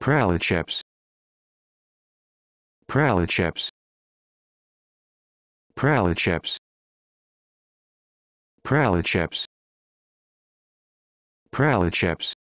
chips. Pralicheps chips. Pralicheps chips.